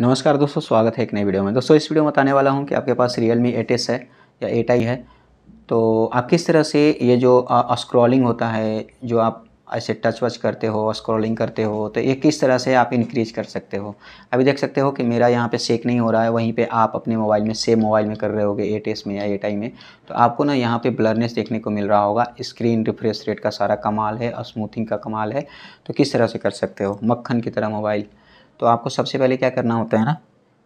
नमस्कार दोस्तों स्वागत है एक नई वीडियो में दोस्तों इस वीडियो में बताने वाला हूँ कि आपके पास रियल मी एट है या एट आई है तो आप किस तरह से ये जो स्क्रॉलिंग होता है जो आप ऐसे टच वच करते हो स्क्रॉलिंग करते हो तो ये किस तरह से आप इंक्रीज कर सकते हो अभी देख सकते हो कि मेरा यहाँ पे सेक नहीं हो रहा है वहीं पे आप अपने मोबाइल में सेम मोबाइल में कर रहे होगे ए एस में या ए आई में तो आपको ना यहाँ पे ब्लरनेस देखने को मिल रहा होगा स्क्रीन रिफ्रेश रेट का सारा कमाल है और स्मूथिंग का कमाल है तो किस तरह से कर सकते हो मक्खन की तरह मोबाइल तो आपको सबसे पहले क्या करना होता है ना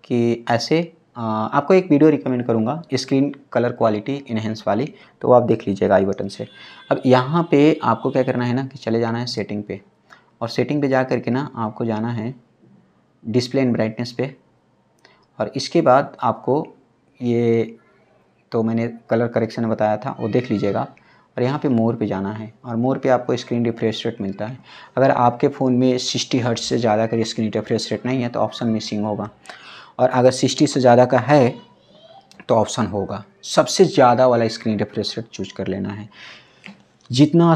कि ऐसे आपको एक वीडियो रिकमेंड करूँगा स्क्रीन कलर क्वालिटी इनहेंस वाली तो वो आप देख लीजिएगा आई बटन से अब यहाँ पे आपको क्या करना है ना कि चले जाना है सेटिंग पे और सेटिंग पे जा कर के ना आपको जाना है डिस्प्ले एंड ब्राइटनेस पे और इसके बाद आपको ये तो मैंने कलर करेक्शन बताया था वो देख लीजिएगा और यहाँ पे मोर पे जाना है और मोर पे आपको स्क्रीन रिफ्रेश रेट मिलता है अगर आपके फ़ोन में सिक्सटी हर्ट्स से ज़्यादा का स्क्रीन रिफ्रेश रेट नहीं है तो ऑप्शन मिसिंग होगा और अगर सिक्सटी से ज़्यादा का है तो ऑप्शन होगा सबसे ज़्यादा वाला स्क्रीन रिफ्रेश रेट चूज कर लेना है जितना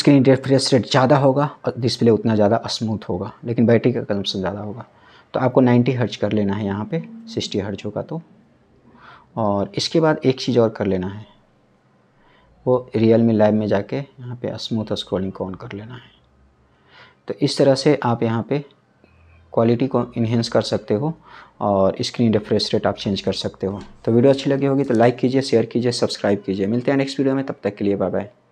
स्क्रीन रिफ्रेश रेट ज़्यादा होगा और डिस्प्ले उतना ज़्यादा स्मूथ होगा लेकिन बैटरी का कंजप्शन ज़्यादा होगा तो आपको 90 हर्ज कर लेना है यहाँ पे 60 हर्ज होगा तो और इसके बाद एक चीज़ और कर लेना है वो रियल में लाइव में जाके यहाँ पे स्मूथ स्क्रॉलिंग को ऑन कर लेना है तो इस तरह से आप यहाँ पे क्वालिटी को इन्हेंस कर सकते हो और स्क्रीन रिफ्रेश रेट आप चेंज कर सकते हो तो वीडियो अच्छी लगी होगी तो लाइक कीजिए शेयर कीजिए सब्सक्राइब कीजिए मिलते हैं नेक्स्ट वीडियो में तब तक के लिए बाय बाय